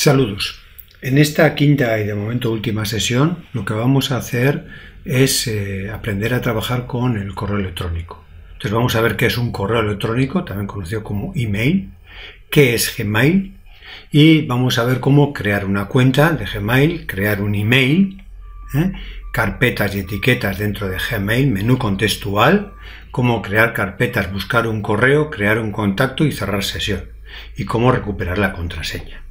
Saludos. En esta quinta y de momento última sesión lo que vamos a hacer es eh, aprender a trabajar con el correo electrónico. Entonces vamos a ver qué es un correo electrónico, también conocido como email, qué es Gmail y vamos a ver cómo crear una cuenta de Gmail, crear un email, ¿eh? carpetas y etiquetas dentro de Gmail, menú contextual, cómo crear carpetas, buscar un correo, crear un contacto y cerrar sesión y cómo recuperar la contraseña.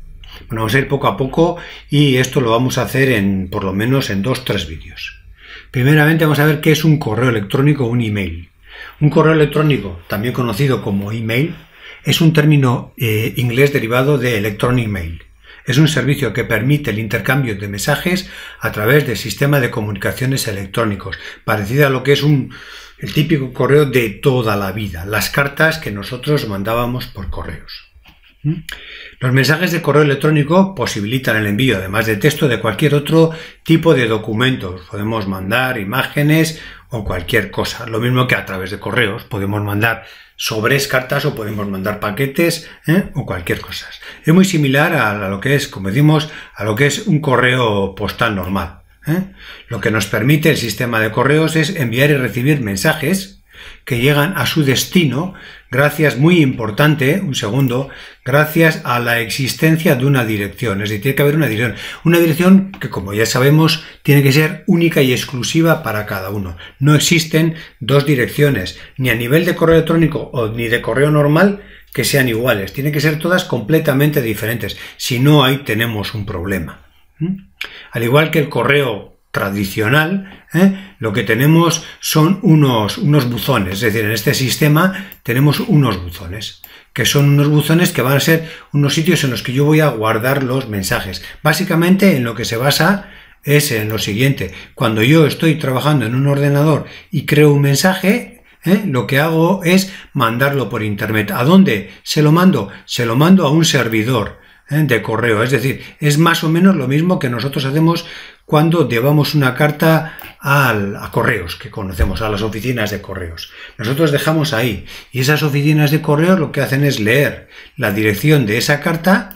Bueno, vamos a ir poco a poco y esto lo vamos a hacer en por lo menos en dos, tres vídeos. Primeramente vamos a ver qué es un correo electrónico o un email. Un correo electrónico, también conocido como email, es un término eh, inglés derivado de electronic mail. Es un servicio que permite el intercambio de mensajes a través del sistema de comunicaciones electrónicos, parecido a lo que es un, el típico correo de toda la vida, las cartas que nosotros mandábamos por correos. Los mensajes de correo electrónico posibilitan el envío, además de texto, de cualquier otro tipo de documentos. Podemos mandar imágenes o cualquier cosa. Lo mismo que a través de correos. Podemos mandar sobres, cartas o podemos mandar paquetes ¿eh? o cualquier cosa. Es muy similar a lo que es, como decimos, a lo que es un correo postal normal. ¿eh? Lo que nos permite el sistema de correos es enviar y recibir mensajes que llegan a su destino gracias, muy importante, un segundo, gracias a la existencia de una dirección. Es decir, tiene que haber una dirección. Una dirección que, como ya sabemos, tiene que ser única y exclusiva para cada uno. No existen dos direcciones, ni a nivel de correo electrónico o ni de correo normal, que sean iguales. Tienen que ser todas completamente diferentes. Si no, ahí tenemos un problema. ¿Mm? Al igual que el correo tradicional, ¿eh? lo que tenemos son unos, unos buzones, es decir, en este sistema tenemos unos buzones, que son unos buzones que van a ser unos sitios en los que yo voy a guardar los mensajes. Básicamente en lo que se basa es en lo siguiente, cuando yo estoy trabajando en un ordenador y creo un mensaje, ¿eh? lo que hago es mandarlo por internet. ¿A dónde se lo mando? Se lo mando a un servidor. ¿eh? de correo. Es decir, es más o menos lo mismo que nosotros hacemos cuando llevamos una carta al, a correos, que conocemos, a las oficinas de correos. Nosotros dejamos ahí y esas oficinas de correos lo que hacen es leer la dirección de esa carta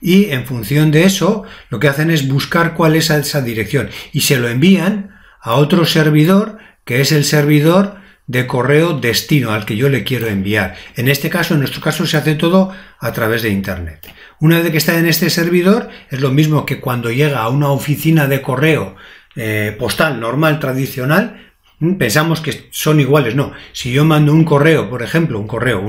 y en función de eso lo que hacen es buscar cuál es esa dirección y se lo envían a otro servidor que es el servidor de correo destino al que yo le quiero enviar. En este caso, en nuestro caso, se hace todo a través de Internet. Una vez que está en este servidor, es lo mismo que cuando llega a una oficina de correo eh, postal normal, tradicional, mm, pensamos que son iguales. No, si yo mando un correo, por ejemplo, un correo,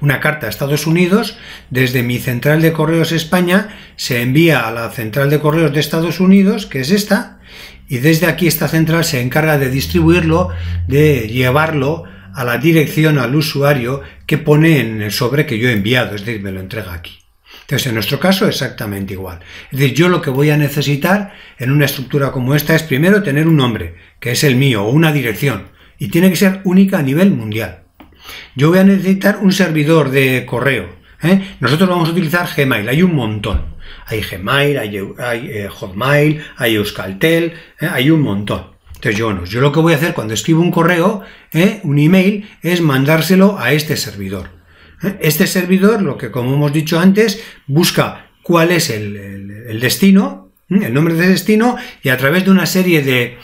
una carta a Estados Unidos, desde mi central de correos España se envía a la central de correos de Estados Unidos, que es esta, y desde aquí esta central se encarga de distribuirlo, de llevarlo a la dirección al usuario que pone en el sobre que yo he enviado, es decir, me lo entrega aquí. Entonces, en nuestro caso, exactamente igual. Es decir, yo lo que voy a necesitar en una estructura como esta es primero tener un nombre, que es el mío, o una dirección, y tiene que ser única a nivel mundial. Yo voy a necesitar un servidor de correo. ¿eh? Nosotros vamos a utilizar Gmail, hay un montón. Hay Gmail, hay, eh, Hotmail, hay Euskaltel, ¿eh? hay un montón. Entonces yo, yo lo que voy a hacer cuando escribo un correo, un email, es mandárselo a este servidor. Este servidor, lo que como hemos dicho antes, busca cuál es el, destino, el nombre de destino, y a través de una serie de,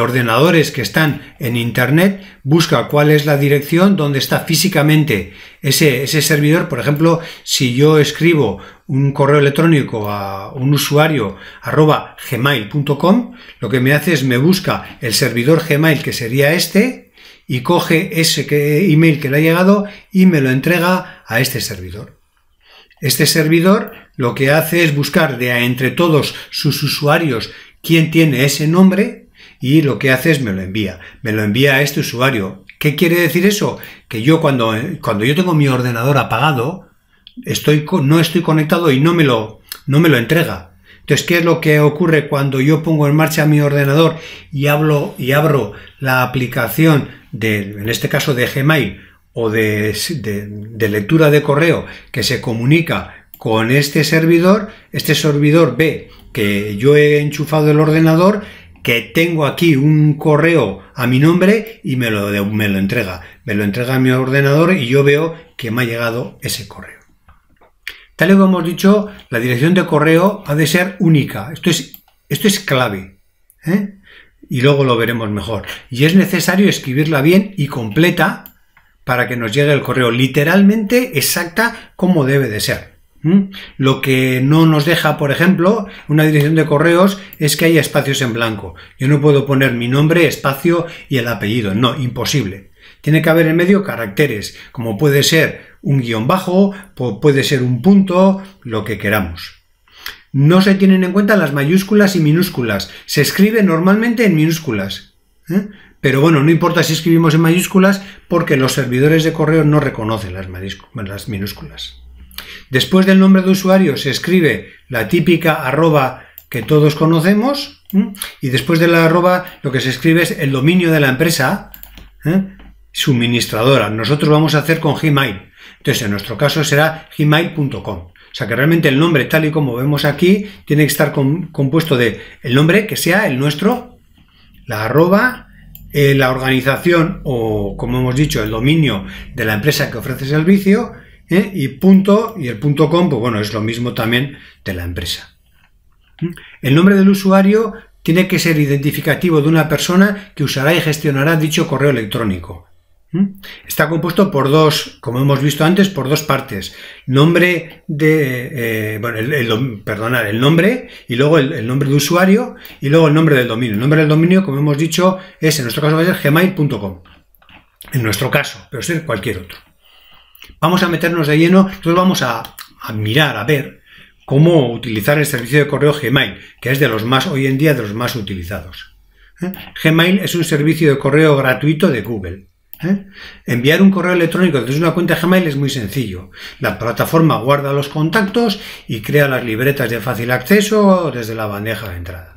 ordenadores que están en Internet, busca cuál es la dirección donde está físicamente ese, ese, servidor. Por ejemplo, si yo escribo un correo electrónico a un usuario gmail.com, lo que me hace es me busca el servidor Gmail que sería este, y coge ese email que le ha llegado y me lo entrega a este servidor. Este servidor lo que hace es buscar de entre todos sus usuarios quién tiene ese nombre y lo que hace es me lo envía. Me lo envía a este usuario. ¿Qué quiere decir eso? Que yo cuando, cuando yo tengo mi ordenador apagado, estoy, no estoy conectado y no me lo, no me lo entrega. Entonces, ¿qué es lo que ocurre cuando yo pongo en marcha mi ordenador y, hablo, y abro la aplicación en este caso de Gmail o de, lectura de correo que se comunica con este servidor, este servidor ve que yo he enchufado el ordenador que tengo aquí un correo a mi nombre y me lo, me lo, entrega. Me lo entrega a mi ordenador y yo veo que me ha llegado ese correo. Tal y como hemos dicho, la dirección de correo ha de ser única. Esto es, esto es clave. ¿eh? y luego lo veremos mejor. Y es necesario escribirla bien y completa para que nos llegue el correo literalmente exacta como debe de ser. ¿Mm? Lo que no nos deja, por ejemplo, una dirección de correos es que haya espacios en blanco. Yo no puedo poner mi nombre, espacio y el apellido. No, imposible. Tiene que haber en medio caracteres, como puede ser un guión bajo, puede ser un punto, lo que queramos. No se tienen en cuenta las mayúsculas y minúsculas. Se escribe normalmente en minúsculas. ¿eh? Pero bueno, no importa si escribimos en mayúsculas porque los servidores de correo no reconocen las, minúsculas. Después del nombre de usuario se escribe la típica arroba que todos conocemos ¿eh? y después de la arroba lo que se escribe es el dominio de la empresa ¿eh? suministradora. Nosotros vamos a hacer con Gmail. Entonces en nuestro caso será gmail.com. O sea que realmente el nombre, tal y como vemos aquí, tiene que estar compuesto de el nombre que sea el nuestro, la arroba, eh, la organización o, como hemos dicho, el dominio de la empresa que ofrece servicio, eh, y punto, y el punto com, pues bueno, es lo mismo también de la empresa. El nombre del usuario tiene que ser identificativo de una persona que usará y gestionará dicho correo electrónico. ¿Mm? Está compuesto por dos, como hemos visto antes, por dos partes. Nombre de, eh, el, el nombre y luego el, nombre de usuario y luego el nombre del dominio. El nombre del dominio, como hemos dicho, es en nuestro caso va a ser gmail.com. En nuestro caso, pero ser cualquier otro. Vamos a meternos de lleno, entonces vamos a, a mirar, a ver cómo utilizar el servicio de correo Gmail, que es de los más, hoy en día, de los más utilizados. ¿eh? Gmail es un servicio de correo gratuito de Google ¿Eh? Enviar un correo electrónico desde una cuenta de Gmail es muy sencillo. La plataforma guarda los contactos y crea las libretas de fácil acceso desde la bandeja de entrada.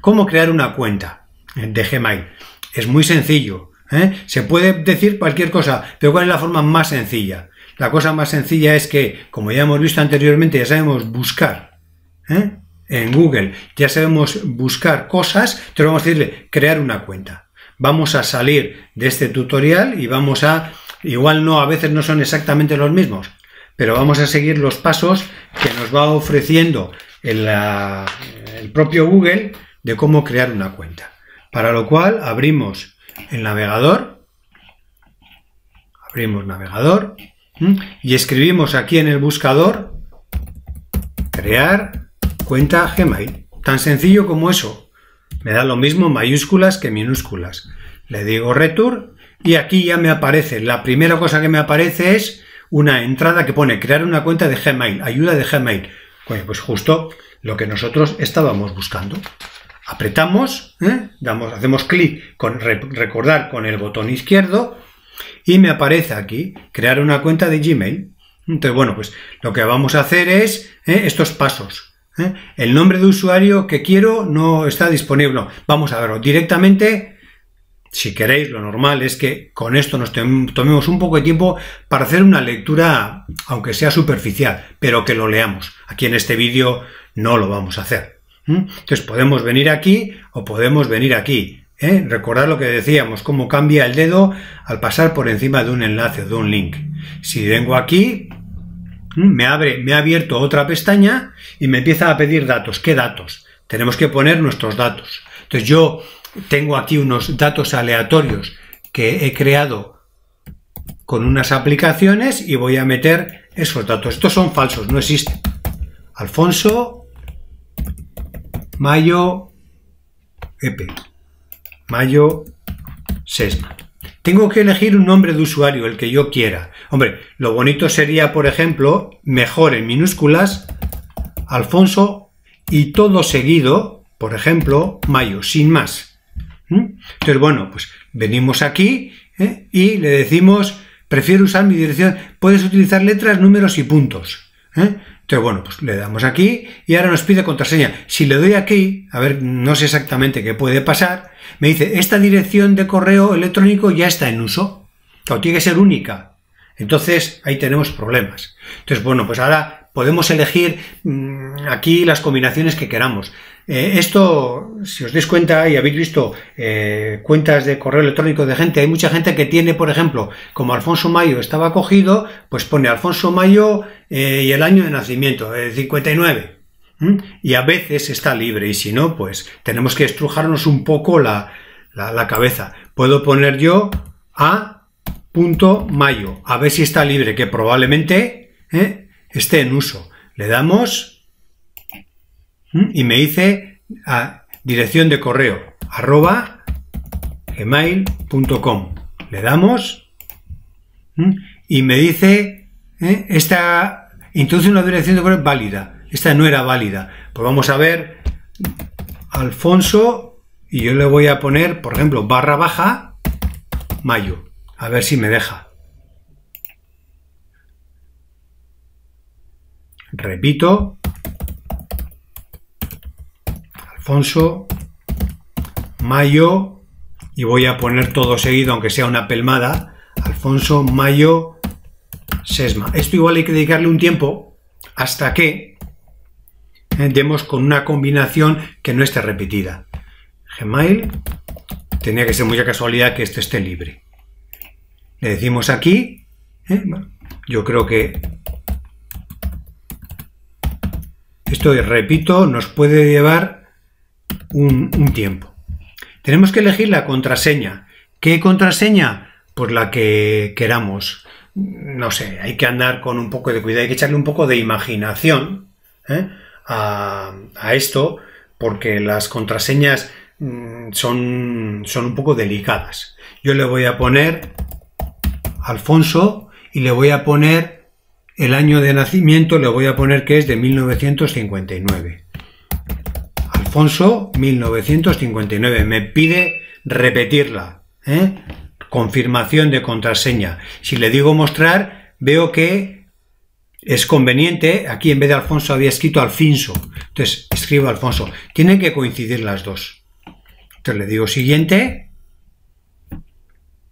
¿Cómo crear una cuenta de Gmail? Es muy sencillo. ¿eh? Se puede decir cualquier cosa, pero ¿cuál es la forma más sencilla? La cosa más sencilla es que, como ya hemos visto anteriormente, ya sabemos buscar. ¿eh? En Google ya sabemos buscar cosas, pero vamos a decirle crear una cuenta vamos a salir de este tutorial y vamos a, igual no, a veces no son exactamente los mismos, pero vamos a seguir los pasos que nos va ofreciendo el, propio Google de cómo crear una cuenta. Para lo cual abrimos el navegador, abrimos navegador y escribimos aquí en el buscador crear cuenta Gmail. Tan sencillo como eso. Me da lo mismo mayúsculas que minúsculas. Le digo RETURN y aquí ya me aparece. La primera cosa que me aparece es una entrada que pone crear una cuenta de Gmail, ayuda de Gmail. Pues, justo lo que nosotros estábamos buscando. Apretamos, ¿eh? Damos, hacemos clic con recordar con el botón izquierdo y me aparece aquí crear una cuenta de Gmail. Entonces, bueno, pues lo que vamos a hacer es ¿eh? estos pasos. ¿eh? El nombre de usuario que quiero no está disponible. Vamos a verlo directamente. Si queréis, lo normal es que con esto nos tomemos un poco de tiempo para hacer una lectura, aunque sea superficial, pero que lo leamos. Aquí en este vídeo no lo vamos a hacer. Entonces podemos venir aquí o podemos venir aquí. ¿eh? Recordad lo que decíamos, cómo cambia el dedo al pasar por encima de un enlace de un link. Si vengo aquí, Mm, me abre, me ha abierto otra pestaña y me empieza a pedir datos. ¿Qué datos? Tenemos que poner nuestros datos. Entonces yo tengo aquí unos datos aleatorios que he creado con unas aplicaciones y voy a meter esos datos. Estos son falsos, no existen. Alfonso, Mayo, Epe, Mayo, Sesma. Tengo que elegir un nombre de usuario, el que yo quiera. Hombre, lo bonito sería, por ejemplo, mejor en minúsculas, Alfonso y todo seguido, por ejemplo, Mayo, sin más. ¿Mm? Entonces, bueno, pues venimos aquí ¿eh? y le decimos, prefiero usar mi dirección, puedes utilizar letras, números y puntos. ¿eh? Entonces, bueno, pues le damos aquí y ahora nos pide contraseña. Si le doy aquí, a ver, no sé exactamente qué puede pasar, me dice, esta dirección de correo electrónico ya está en uso. O tiene que ser única. Entonces, ahí tenemos problemas. Entonces, bueno, pues ahora podemos elegir mm, aquí las combinaciones que queramos. Eh, esto, si os dais cuenta y habéis visto eh, cuentas de correo electrónico de gente, hay mucha gente que tiene, por ejemplo, como Alfonso Mayo estaba cogido, pues pone Alfonso Mayo eh, y el año de nacimiento, el 59. Y a veces está libre, y si no, pues tenemos que estrujarnos un poco la, la cabeza. Puedo poner yo a punto mayo, a ver si está libre, que probablemente esté en uso. Le damos y me dice dirección de correo arroba gmail.com. Le damos y me dice ¿eh? esta introduce una dirección de correo válida. Esta no era válida. Pues vamos a ver Alfonso y yo le voy a poner, por ejemplo, barra baja mayo. A ver si me deja. Repito, Alfonso, Mayo, y voy a poner todo seguido, aunque sea una pelmada, Alfonso, Mayo, Sesma. Esto igual hay que dedicarle un tiempo hasta que eh, demos con una combinación que no esté repetida. Gmail, tenía que ser mucha casualidad que este esté libre. Le decimos aquí, eh, yo creo que esto, repito, nos puede llevar un, tiempo. Tenemos que elegir la contraseña. ¿Qué contraseña? Pues la que queramos. No sé, hay que andar con un poco de cuidado, hay que echarle un poco de imaginación ¿eh? a, a esto, porque las contraseñas mm, son, son, un poco delicadas. Yo le voy a poner Alfonso y le voy a poner el año de nacimiento, le voy a poner que es de 1959. Alfonso 1959. Me pide repetirla. ¿eh? Confirmación de contraseña. Si le digo mostrar, veo que es conveniente. Aquí en vez de Alfonso había escrito Alfinso. Entonces escribo Alfonso. Tienen que coincidir las dos. Entonces le digo siguiente.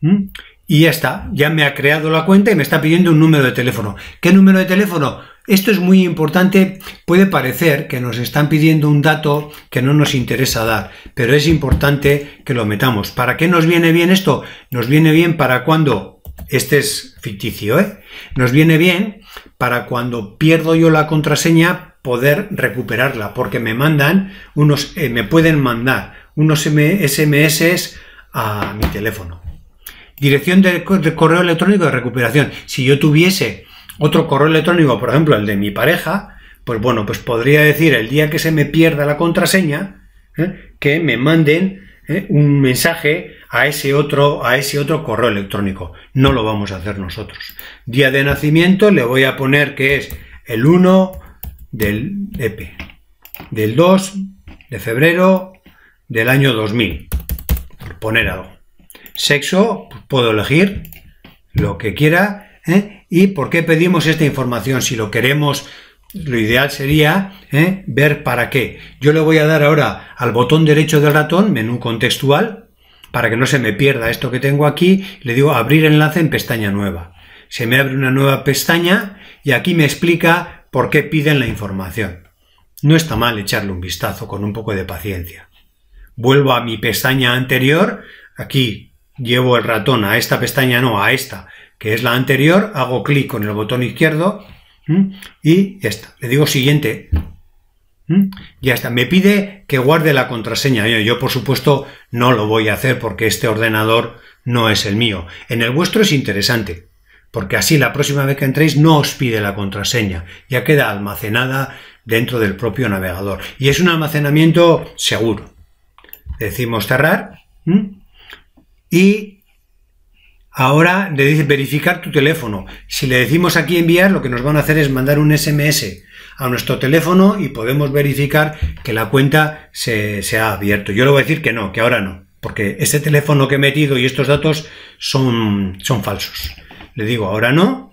¿Mm? Y ya está, ya me ha creado la cuenta y me está pidiendo un número de teléfono. ¿Qué número de teléfono? Esto es muy importante, puede parecer que nos están pidiendo un dato que no nos interesa dar, pero es importante que lo metamos. ¿Para qué nos viene bien esto? Nos viene bien para cuando, este es ficticio, ¿eh? nos viene bien para cuando pierdo yo la contraseña poder recuperarla, porque me mandan unos, eh, me pueden mandar unos SMS a mi teléfono. Dirección de correo electrónico de recuperación. Si yo tuviese otro correo electrónico, por ejemplo, el de mi pareja, pues bueno, pues podría decir el día que se me pierda la contraseña, ¿eh? que me manden ¿eh? un mensaje a ese, otro, a ese otro correo electrónico. No lo vamos a hacer nosotros. Día de nacimiento le voy a poner que es el 1 del e del 2 de febrero del año 2000, por poner algo. Sexo, pues puedo elegir lo que quiera, ¿eh? ¿Y por qué pedimos esta información? Si lo queremos, lo ideal sería ¿eh? ver para qué. Yo le voy a dar ahora al botón derecho del ratón, menú contextual, para que no se me pierda esto que tengo aquí, le digo abrir enlace en pestaña nueva. Se me abre una nueva pestaña y aquí me explica por qué piden la información. No está mal echarle un vistazo con un poco de paciencia. Vuelvo a mi pestaña anterior, aquí llevo el ratón a esta pestaña, no, a esta, que es la anterior, hago clic con el botón izquierdo y ya está. Le digo siguiente. Ya está. Me pide que guarde la contraseña. Yo, yo, por supuesto, no lo voy a hacer porque este ordenador no es el mío. En el vuestro es interesante, porque así la próxima vez que entréis no os pide la contraseña. Ya queda almacenada dentro del propio navegador. Y es un almacenamiento seguro. Decimos cerrar y Ahora le dice verificar tu teléfono. Si le decimos aquí enviar, lo que nos van a hacer es mandar un SMS a nuestro teléfono y podemos verificar que la cuenta se, ha abierto. Yo le voy a decir que no, que ahora no, porque este teléfono que he metido y estos datos son, son falsos. Le digo ahora no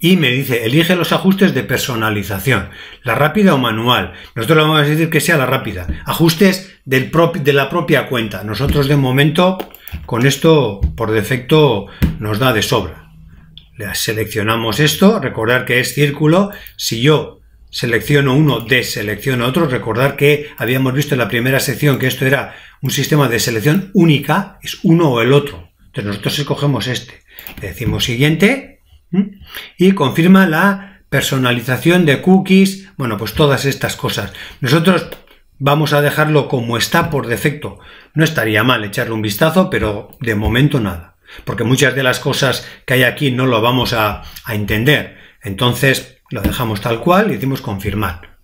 y me dice, elige los ajustes de personalización, la rápida o manual. Nosotros le vamos a decir que sea la rápida. Ajustes de la propia cuenta. Nosotros de momento con esto por defecto nos da de sobra. seleccionamos esto, recordar que es círculo. Si yo selecciono uno, deselecciono otro, recordar que habíamos visto en la primera sección que esto era un sistema de selección única, es uno o el otro. Entonces nosotros escogemos este. Le decimos siguiente y confirma la personalización de cookies, bueno, pues todas estas cosas. Nosotros vamos a dejarlo como está por defecto. No estaría mal echarle un vistazo, pero de momento nada. Porque muchas de las cosas que hay aquí no lo vamos a, entender. Entonces lo dejamos tal cual y decimos confirmar.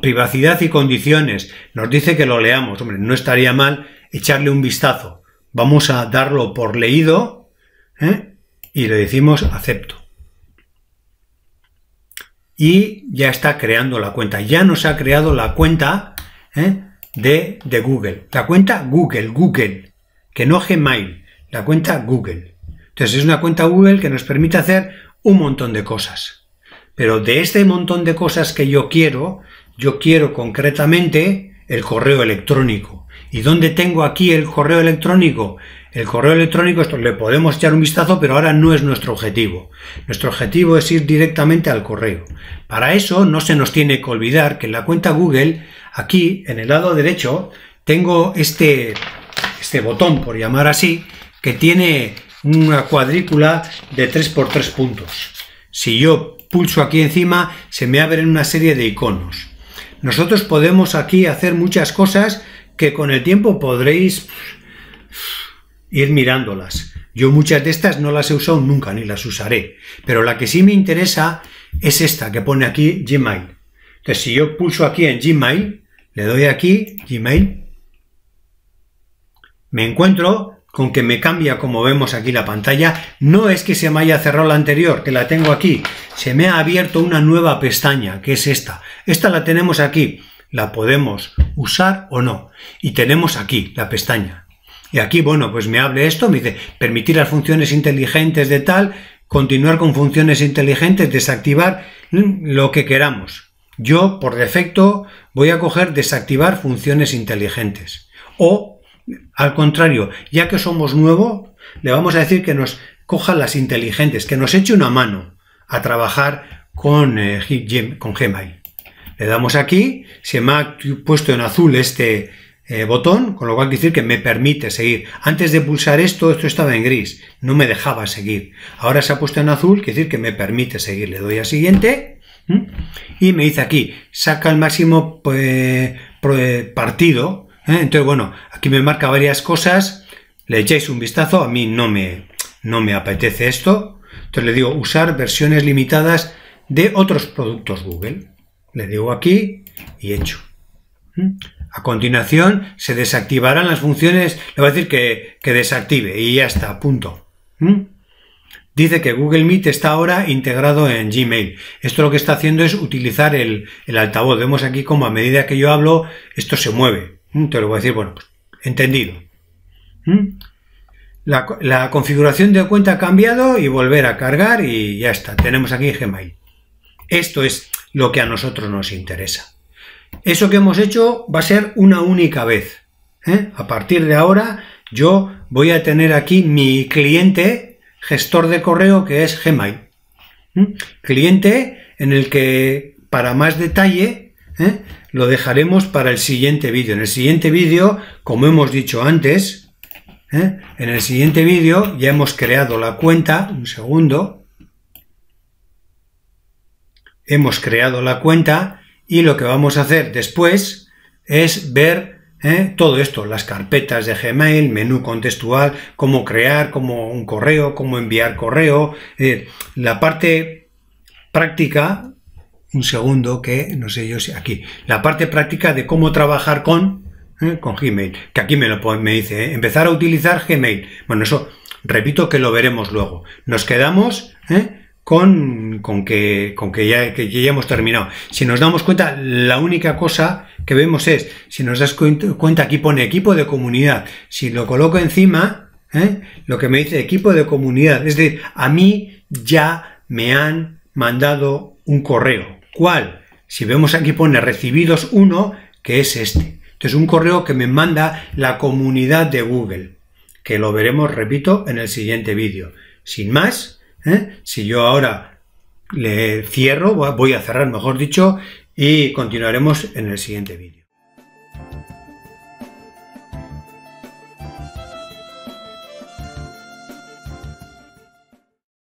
Privacidad y condiciones. Nos dice que lo leamos. Hombre, no estaría mal echarle un vistazo. Vamos a darlo por leído ¿eh? y le decimos acepto. Y ya está creando la cuenta. Ya nos ha creado la cuenta ¿eh? de, de Google. La cuenta Google, Google, que no Gmail, la cuenta Google. Entonces es una cuenta Google que nos permite hacer un montón de cosas. Pero de este montón de cosas que yo quiero, yo quiero concretamente el correo electrónico. ¿Y dónde tengo aquí el correo electrónico? El correo electrónico esto, le podemos echar un vistazo, pero ahora no es nuestro objetivo. Nuestro objetivo es ir directamente al correo. Para eso no se nos tiene que olvidar que en la cuenta Google, aquí en el lado derecho, tengo este, este botón, por llamar así, que tiene una cuadrícula de 3x3 puntos. Si yo pulso aquí encima, se me abren una serie de iconos. Nosotros podemos aquí hacer muchas cosas que con el tiempo podréis ir mirándolas. Yo muchas de estas no las he usado nunca ni las usaré, pero la que sí me interesa es esta que pone aquí Gmail. Entonces, si yo pulso aquí en Gmail, le doy aquí Gmail, me encuentro con que me cambia como vemos aquí la pantalla, no es que se me haya cerrado la anterior, que la tengo aquí, se me ha abierto una nueva pestaña, que es esta. Esta la tenemos aquí, la podemos usar o no. Y tenemos aquí la pestaña, y aquí, bueno, pues me hable esto, me dice, permitir las funciones inteligentes de tal, continuar con funciones inteligentes, desactivar lo que queramos. Yo, por defecto, voy a coger desactivar funciones inteligentes. O, al contrario, ya que somos nuevo, le vamos a decir que nos coja las inteligentes, que nos eche una mano a trabajar con, eh, con Gmail. Le damos aquí, se me ha puesto en azul este, eh, botón, con lo cual quiere decir que me permite seguir. Antes de pulsar esto, esto estaba en gris, no me dejaba seguir. Ahora se ha puesto en azul, quiere decir que me permite seguir. Le doy a siguiente y me dice aquí, saca el máximo eh, eh, partido. Entonces, bueno, aquí me marca varias cosas, le echáis un vistazo, a mí no me, no me apetece esto. Entonces le digo, usar versiones limitadas de otros productos Google. Le digo aquí y hecho. A continuación se desactivarán las funciones, le voy a decir que, que desactive y ya está, punto. ¿Mm? Dice que Google Meet está ahora integrado en Gmail. Esto lo que está haciendo es utilizar el, el altavoz. Vemos aquí como a medida que yo hablo, esto se mueve. ¿Mm? Te lo voy a decir, bueno, pues, entendido. ¿Mm? La, la, configuración de cuenta ha cambiado y volver a cargar y ya está. Tenemos aquí Gmail. Esto es lo que a nosotros nos interesa. Eso que hemos hecho va a ser una única vez. ¿eh? A partir de ahora yo voy a tener aquí mi cliente gestor de correo que es Gmail. Cliente en el que para más detalle ¿eh? lo dejaremos para el siguiente vídeo. En el siguiente vídeo, como hemos dicho antes, ¿eh? en el siguiente vídeo ya hemos creado la cuenta, un segundo, hemos creado la cuenta y lo que vamos a hacer después es ver ¿eh? todo esto, las carpetas de Gmail, menú contextual, cómo crear como un correo, cómo enviar correo, la parte práctica, un segundo que no sé yo si aquí, la parte práctica de cómo trabajar con, ¿eh? con Gmail, que aquí me, lo, me dice, ¿eh? empezar a utilizar Gmail. Bueno, eso repito que lo veremos luego. Nos quedamos con, que, con que, ya, hemos terminado. Si nos damos cuenta, la única cosa que vemos es, si nos das cuenta, aquí pone equipo de comunidad. Si lo coloco encima, ¿eh? lo que me dice equipo de comunidad. Es decir, a mí ya me han mandado un correo. ¿Cuál? Si vemos aquí pone recibidos uno, que es este. Entonces, un correo que me manda la comunidad de Google, que lo veremos, repito, en el siguiente vídeo. Sin más, ¿eh? Si yo ahora le cierro, voy a cerrar, mejor dicho, y continuaremos en el siguiente vídeo.